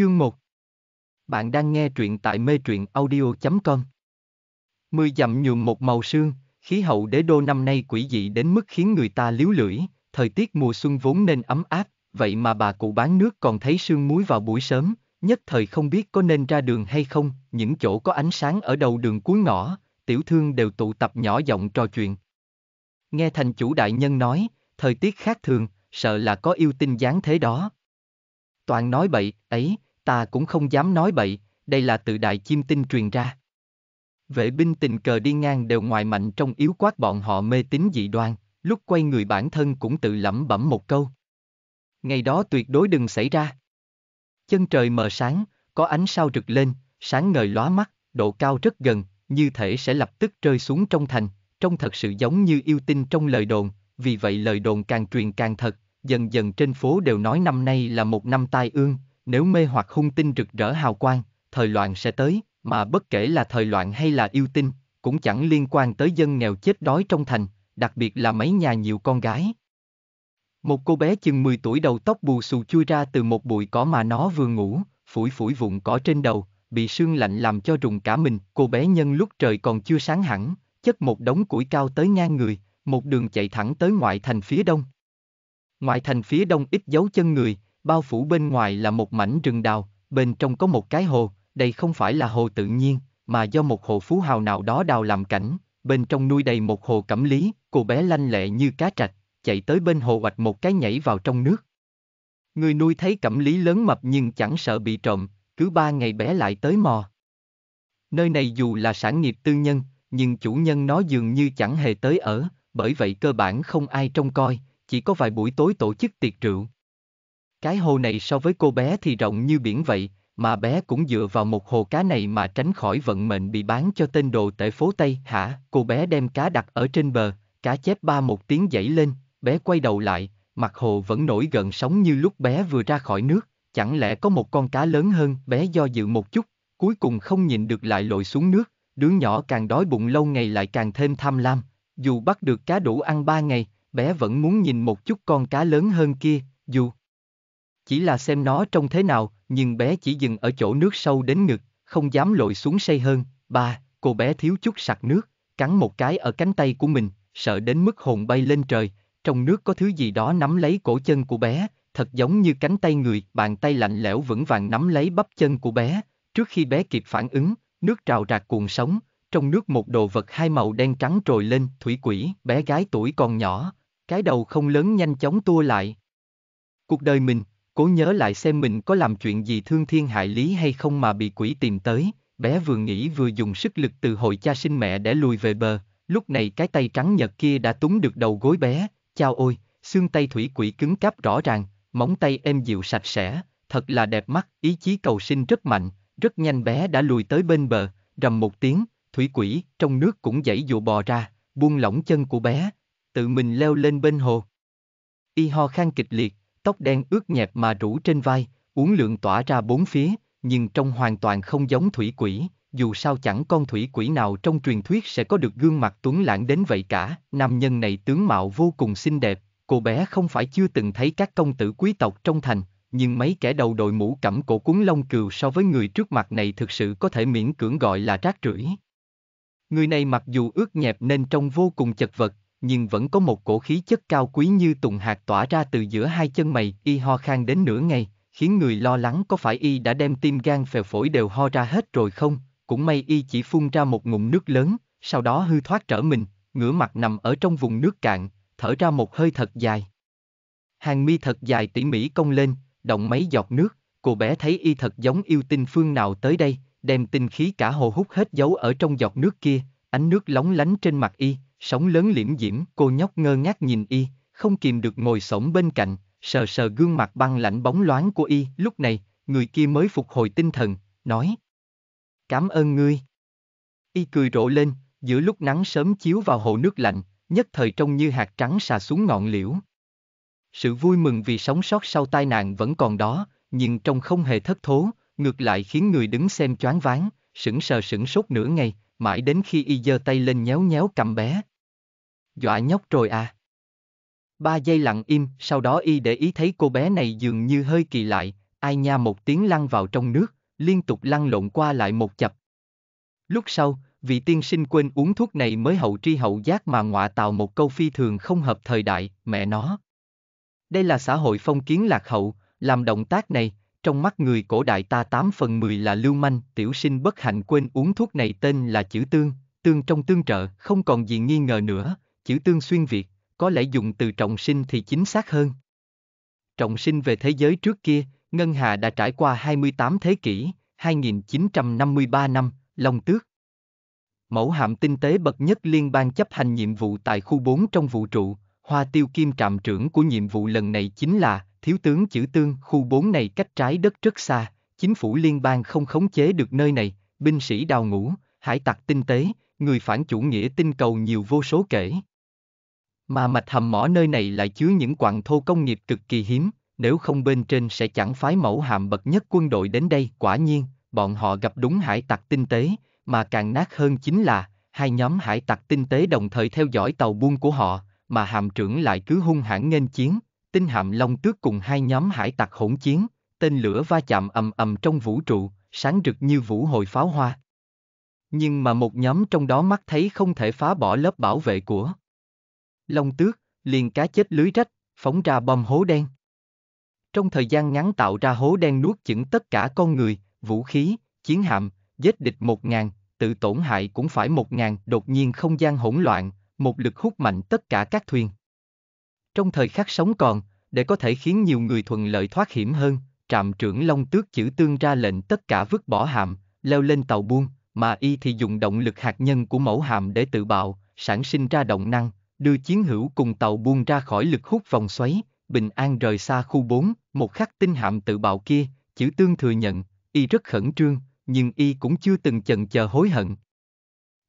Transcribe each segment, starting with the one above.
Chương 1 Bạn đang nghe truyện tại mê truyện audio.com Mười dặm nhuộm một màu sương, khí hậu đế đô năm nay quỷ dị đến mức khiến người ta liếu lưỡi, thời tiết mùa xuân vốn nên ấm áp, vậy mà bà cụ bán nước còn thấy sương muối vào buổi sớm, nhất thời không biết có nên ra đường hay không, những chỗ có ánh sáng ở đầu đường cuối ngõ, tiểu thương đều tụ tập nhỏ giọng trò chuyện. Nghe thành chủ đại nhân nói, thời tiết khác thường, sợ là có yêu tinh gián thế đó. Toàn nói bậy, ấy, ta cũng không dám nói bậy, đây là tự đại chim tinh truyền ra. Vệ binh tình cờ đi ngang đều ngoài mạnh trong yếu quát bọn họ mê tín dị đoan, lúc quay người bản thân cũng tự lẩm bẩm một câu. Ngày đó tuyệt đối đừng xảy ra. Chân trời mờ sáng, có ánh sao rực lên, sáng ngời lóa mắt, độ cao rất gần, như thể sẽ lập tức rơi xuống trong thành, trông thật sự giống như yêu tinh trong lời đồn, vì vậy lời đồn càng truyền càng thật, dần dần trên phố đều nói năm nay là một năm tai ương, nếu mê hoặc hung tinh rực rỡ hào quang, thời loạn sẽ tới, mà bất kể là thời loạn hay là yêu tinh, cũng chẳng liên quan tới dân nghèo chết đói trong thành, đặc biệt là mấy nhà nhiều con gái. Một cô bé chừng 10 tuổi đầu tóc bù xù chui ra từ một bụi cỏ mà nó vừa ngủ, phủi phủi vụn cỏ trên đầu, bị sương lạnh làm cho rùng cả mình, cô bé nhân lúc trời còn chưa sáng hẳn, chất một đống củi cao tới ngang người, một đường chạy thẳng tới ngoại thành phía đông. Ngoại thành phía đông ít dấu chân người, bao phủ bên ngoài là một mảnh rừng đào, bên trong có một cái hồ, đây không phải là hồ tự nhiên, mà do một hồ phú hào nào đó đào làm cảnh, bên trong nuôi đầy một hồ cẩm lý, cô bé lanh lệ như cá trạch, chạy tới bên hồ hoạch một cái nhảy vào trong nước. Người nuôi thấy cẩm lý lớn mập nhưng chẳng sợ bị trộm, cứ ba ngày bé lại tới mò. Nơi này dù là sản nghiệp tư nhân, nhưng chủ nhân nó dường như chẳng hề tới ở, bởi vậy cơ bản không ai trông coi, chỉ có vài buổi tối tổ chức tiệc rượu. Cái hồ này so với cô bé thì rộng như biển vậy, mà bé cũng dựa vào một hồ cá này mà tránh khỏi vận mệnh bị bán cho tên đồ tệ phố Tây, hả? Cô bé đem cá đặt ở trên bờ, cá chép ba một tiếng dãy lên, bé quay đầu lại, mặt hồ vẫn nổi gần sóng như lúc bé vừa ra khỏi nước, chẳng lẽ có một con cá lớn hơn, bé do dự một chút, cuối cùng không nhìn được lại lội xuống nước, đứa nhỏ càng đói bụng lâu ngày lại càng thêm tham lam, dù bắt được cá đủ ăn ba ngày, bé vẫn muốn nhìn một chút con cá lớn hơn kia, dù chỉ là xem nó trông thế nào, nhưng bé chỉ dừng ở chỗ nước sâu đến ngực, không dám lội xuống say hơn. Ba, cô bé thiếu chút sặc nước, cắn một cái ở cánh tay của mình, sợ đến mức hồn bay lên trời, trong nước có thứ gì đó nắm lấy cổ chân của bé, thật giống như cánh tay người, bàn tay lạnh lẽo vững vàng nắm lấy bắp chân của bé, trước khi bé kịp phản ứng, nước trào rạc cuồn sống. trong nước một đồ vật hai màu đen trắng trồi lên, thủy quỷ, bé gái tuổi còn nhỏ, cái đầu không lớn nhanh chóng tua lại. Cuộc đời mình, cố nhớ lại xem mình có làm chuyện gì thương thiên hại lý hay không mà bị quỷ tìm tới, bé vừa nghĩ vừa dùng sức lực từ hội cha sinh mẹ để lùi về bờ, lúc này cái tay trắng nhật kia đã túng được đầu gối bé, chao ôi, xương tay thủy quỷ cứng cáp rõ ràng, móng tay êm dịu sạch sẽ, thật là đẹp mắt, ý chí cầu sinh rất mạnh, rất nhanh bé đã lùi tới bên bờ, rầm một tiếng, thủy quỷ trong nước cũng dãy dụ bò ra, buông lỏng chân của bé, tự mình leo lên bên hồ. Y ho khan kịch liệt, tóc đen ướt nhẹp mà rủ trên vai, uốn lượng tỏa ra bốn phía, nhưng trông hoàn toàn không giống thủy quỷ, dù sao chẳng con thủy quỷ nào trong truyền thuyết sẽ có được gương mặt tuấn lãng đến vậy cả, nam nhân này tướng mạo vô cùng xinh đẹp, cô bé không phải chưa từng thấy các công tử quý tộc trong thành, nhưng mấy kẻ đầu đội mũ cẩm cổ cuốn lông cừu so với người trước mặt này thực sự có thể miễn cưỡng gọi là rác rưởi. Người này mặc dù ướt nhẹp nên trông vô cùng chật vật, nhưng vẫn có một cổ khí chất cao quý như tùng hạt tỏa ra từ giữa hai chân mày, y ho khang đến nửa ngày, khiến người lo lắng có phải y đã đem tim gan phèo phổi đều ho ra hết rồi không, cũng may y chỉ phun ra một ngụm nước lớn, sau đó hư thoát trở mình, ngửa mặt nằm ở trong vùng nước cạn, thở ra một hơi thật dài. Hàng mi thật dài tỉ mỉ cong lên, động mấy giọt nước, cô bé thấy y thật giống yêu tinh phương nào tới đây, đem tinh khí cả hồ hút hết giấu ở trong giọt nước kia, ánh nước lóng lánh trên mặt y, sống lớn liễm diễm, cô nhóc ngơ ngác nhìn y, không kìm được ngồi xổm bên cạnh, sờ sờ gương mặt băng lạnh bóng loáng của y, lúc này, người kia mới phục hồi tinh thần, nói. Cảm ơn ngươi. Y cười rộ lên, giữa lúc nắng sớm chiếu vào hồ nước lạnh, nhất thời trông như hạt trắng xà xuống ngọn liễu. Sự vui mừng vì sống sót sau tai nạn vẫn còn đó, nhưng trông không hề thất thố, ngược lại khiến người đứng xem choáng váng, sững sờ sững sốt nửa ngày, mãi đến khi y giơ tay lên nhéo nhéo cầm bé, Dọa nhóc rồi à. Ba giây lặng im, sau đó y để ý thấy cô bé này dường như hơi kỳ lại, ai nha một tiếng lăn vào trong nước, liên tục lăn lộn qua lại một chập. Lúc sau, vị tiên sinh quên uống thuốc này mới hậu tri hậu giác mà ngọa tạo một câu phi thường không hợp thời đại, mẹ nó. Đây là xã hội phong kiến lạc hậu, làm động tác này, trong mắt người cổ đại ta 8 phần 10 là lưu manh, tiểu sinh bất hạnh quên uống thuốc này tên là chữ tương, tương trong tương trợ, không còn gì nghi ngờ nữa, chữ tương xuyên Việt, có lẽ dùng từ trọng sinh thì chính xác hơn. Trọng sinh về thế giới trước kia, Ngân Hà đã trải qua 28 thế kỷ, 2953 năm, Long Tước. Mẫu hạm tinh tế bậc nhất liên bang chấp hành nhiệm vụ tại khu 4 trong vũ trụ, Hoa Tiêu Kim trạm trưởng của nhiệm vụ lần này chính là Thiếu tướng Chữ Tương, khu 4 này cách trái đất rất xa, chính phủ liên bang không khống chế được nơi này, binh sĩ đào ngũ, hải tặc tinh tế, người phản chủ nghĩa tinh cầu nhiều vô số kể. Mà mạch hầm mỏ nơi này lại chứa những quặng thô công nghiệp cực kỳ hiếm, nếu không bên trên sẽ chẳng phái mẫu hàm bậc nhất quân đội đến đây. Quả nhiên, bọn họ gặp đúng hải tặc tinh tế, mà càng nát hơn chính là, hai nhóm hải tặc tinh tế đồng thời theo dõi tàu buôn của họ, mà hàm trưởng lại cứ hung hãn nghênh chiến, tinh hàm long tước cùng hai nhóm hải tặc hỗn chiến, tên lửa va chạm ầm ầm trong vũ trụ, sáng rực như vũ hồi pháo hoa. Nhưng mà một nhóm trong đó mắt thấy không thể phá bỏ lớp bảo vệ của Long tước, liền cá chết lưới rách, phóng ra bom hố đen. Trong thời gian ngắn tạo ra hố đen nuốt chửng tất cả con người, vũ khí, chiến hạm, giết địch một ngàn, tự tổn hại cũng phải một ngàn, đột nhiên không gian hỗn loạn, một lực hút mạnh tất cả các thuyền. Trong thời khắc sống còn, để có thể khiến nhiều người thuận lợi thoát hiểm hơn, trạm trưởng Long Tước chữ tương ra lệnh tất cả vứt bỏ hạm, leo lên tàu buông, mà y thì dùng động lực hạt nhân của mẫu hạm để tự bạo, sản sinh ra động năng, đưa chiến hữu cùng tàu buông ra khỏi lực hút vòng xoáy, bình an rời xa khu 4, một khắc tinh hạm tự bạo kia, chữ tương thừa nhận, y rất khẩn trương, nhưng y cũng chưa từng chần chờ hối hận.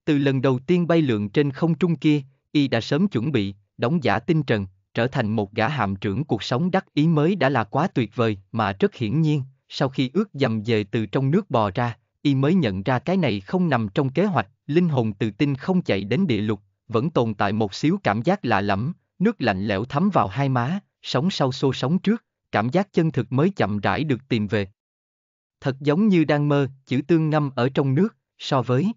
Từ lần đầu tiên bay lượn trên không trung kia, y đã sớm chuẩn bị, đóng giả tinh trần, trở thành một gã hạm trưởng cuộc sống đắc ý mới đã là quá tuyệt vời mà rất hiển nhiên, sau khi ước dầm về từ trong nước bò ra, y mới nhận ra cái này không nằm trong kế hoạch, linh hồn từ tinh không chạy đến địa lục, vẫn tồn tại một xíu cảm giác lạ lẫm, nước lạnh lẽo thấm vào hai má, sóng sau xô sóng trước, cảm giác chân thực mới chậm rãi được tìm về. Thật giống như đang mơ, chữ tương ngâm ở trong nước, so với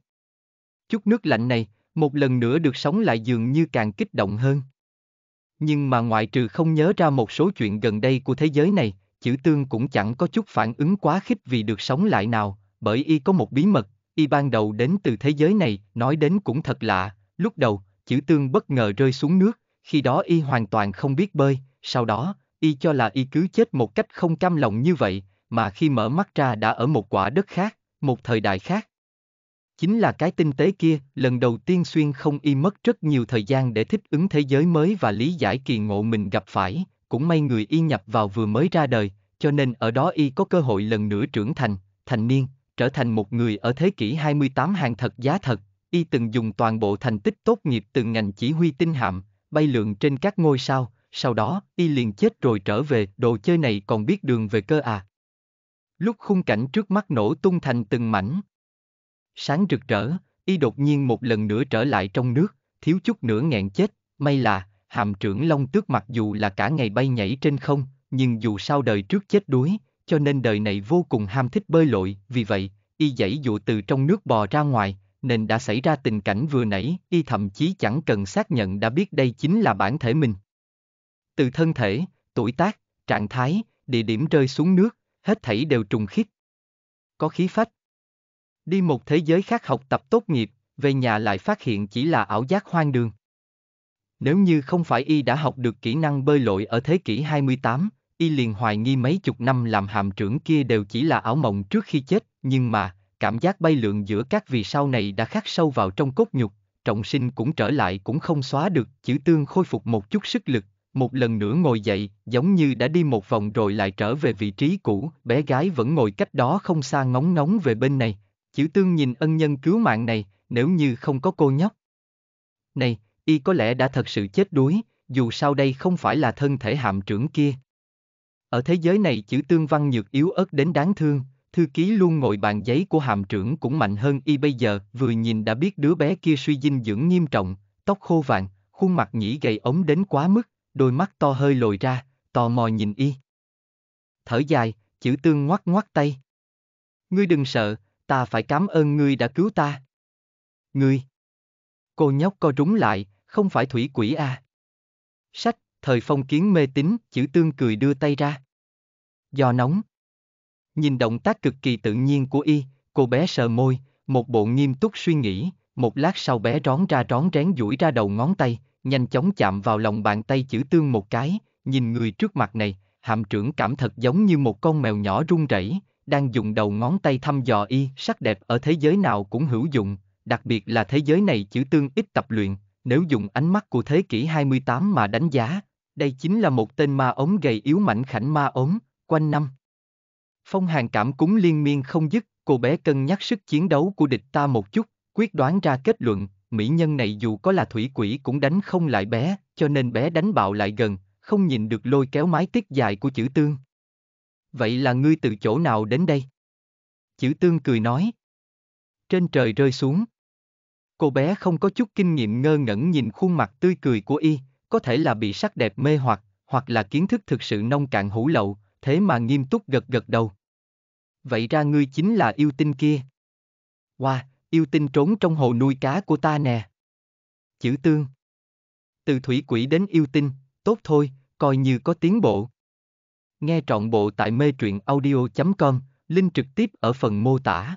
chút nước lạnh này, một lần nữa được sống lại dường như càng kích động hơn. Nhưng mà ngoại trừ không nhớ ra một số chuyện gần đây của thế giới này, chữ tương cũng chẳng có chút phản ứng quá khích vì được sống lại nào, bởi y có một bí mật, y ban đầu đến từ thế giới này, nói đến cũng thật lạ, Lúc đầu, chữ tương bất ngờ rơi xuống nước, khi đó y hoàn toàn không biết bơi, sau đó, y cho là y cứ chết một cách không cam lòng như vậy, mà khi mở mắt ra đã ở một quả đất khác, một thời đại khác. Chính là cái tinh tế kia, lần đầu tiên xuyên không y mất rất nhiều thời gian để thích ứng thế giới mới và lý giải kỳ ngộ mình gặp phải, cũng may người y nhập vào vừa mới ra đời, cho nên ở đó y có cơ hội lần nữa trưởng thành, thành niên, trở thành một người ở thế kỷ 28 hàng thật giá thật, y từng dùng toàn bộ thành tích tốt nghiệp từng ngành chỉ huy tinh hạm, bay lượn trên các ngôi sao, sau đó, y liền chết rồi trở về, đồ chơi này còn biết đường về cơ à. Lúc khung cảnh trước mắt nổ tung thành từng mảnh. Sáng rực rỡ, y đột nhiên một lần nữa trở lại trong nước, thiếu chút nữa nghẹn chết, may là, hàm trưởng long tước mặc dù là cả ngày bay nhảy trên không, nhưng dù sao đời trước chết đuối, cho nên đời này vô cùng ham thích bơi lội, vì vậy, y dãy dụ từ trong nước bò ra ngoài, nên đã xảy ra tình cảnh vừa nãy, y thậm chí chẳng cần xác nhận đã biết đây chính là bản thể mình. Từ thân thể, tuổi tác, trạng thái, địa điểm rơi xuống nước, hết thảy đều trùng khít. Có khí phách. Đi một thế giới khác học tập tốt nghiệp, về nhà lại phát hiện chỉ là ảo giác hoang đường. Nếu như không phải y đã học được kỹ năng bơi lội ở thế kỷ 28, y liền hoài nghi mấy chục năm làm hàm trưởng kia đều chỉ là ảo mộng trước khi chết, nhưng mà, cảm giác bay lượn giữa các vì sao này đã khắc sâu vào trong cốt nhục, trọng sinh cũng trở lại cũng không xóa được, chữ tương khôi phục một chút sức lực, một lần nữa ngồi dậy, giống như đã đi một vòng rồi lại trở về vị trí cũ, bé gái vẫn ngồi cách đó không xa ngóng ngóng về bên này, chữ tương nhìn ân nhân cứu mạng này, nếu như không có cô nhóc. Này, y có lẽ đã thật sự chết đuối, dù sao đây không phải là thân thể hạm trưởng kia. Ở thế giới này chữ tương văn nhược yếu ớt đến đáng thương, thư ký luôn ngồi bàn giấy của hàm trưởng cũng mạnh hơn y bây giờ, vừa nhìn đã biết đứa bé kia suy dinh dưỡng nghiêm trọng, tóc khô vàng, khuôn mặt nhĩ gầy ống đến quá mức, đôi mắt to hơi lồi ra, tò mò nhìn y. Thở dài, chữ tương ngoắc ngoắc tay. Ngươi đừng sợ, ta phải cảm ơn ngươi đã cứu ta. Ngươi. Cô nhóc co rúng lại, không phải thủy quỷ à. Sách, thời phong kiến mê tín, chữ tương cười đưa tay ra. Do nóng. Nhìn động tác cực kỳ tự nhiên của y, cô bé sờ môi, một bộ nghiêm túc suy nghĩ, một lát sau bé rón ra rón rén duỗi ra đầu ngón tay, nhanh chóng chạm vào lòng bàn tay chữ tương một cái, nhìn người trước mặt này, hàm trưởng cảm thật giống như một con mèo nhỏ run rẩy, đang dùng đầu ngón tay thăm dò y, sắc đẹp ở thế giới nào cũng hữu dụng, đặc biệt là thế giới này chữ tương ít tập luyện, nếu dùng ánh mắt của thế kỷ 28 mà đánh giá, đây chính là một tên ma ống gầy yếu mảnh khảnh ma ống, quanh năm. Phong hàn cảm cúng liên miên không dứt, cô bé cân nhắc sức chiến đấu của địch ta một chút, quyết đoán ra kết luận, mỹ nhân này dù có là thủy quỷ cũng đánh không lại bé, cho nên bé đánh bạo lại gần, không nhìn được lôi kéo mái tiết dài của chữ tương. Vậy là ngươi từ chỗ nào đến đây? Chữ tương cười nói. Trên trời rơi xuống. Cô bé không có chút kinh nghiệm ngơ ngẩn nhìn khuôn mặt tươi cười của y, có thể là bị sắc đẹp mê hoặc, hoặc là kiến thức thực sự nông cạn hủ lậu, thế mà nghiêm túc gật gật đầu. Vậy ra ngươi chính là yêu tinh kia. Wow, yêu tinh trốn trong hồ nuôi cá của ta nè. Chữ tương. Từ thủy quỷ đến yêu tinh, tốt thôi, coi như có tiến bộ. Nghe trọn bộ tại mê truyện audio.com, link trực tiếp ở phần mô tả.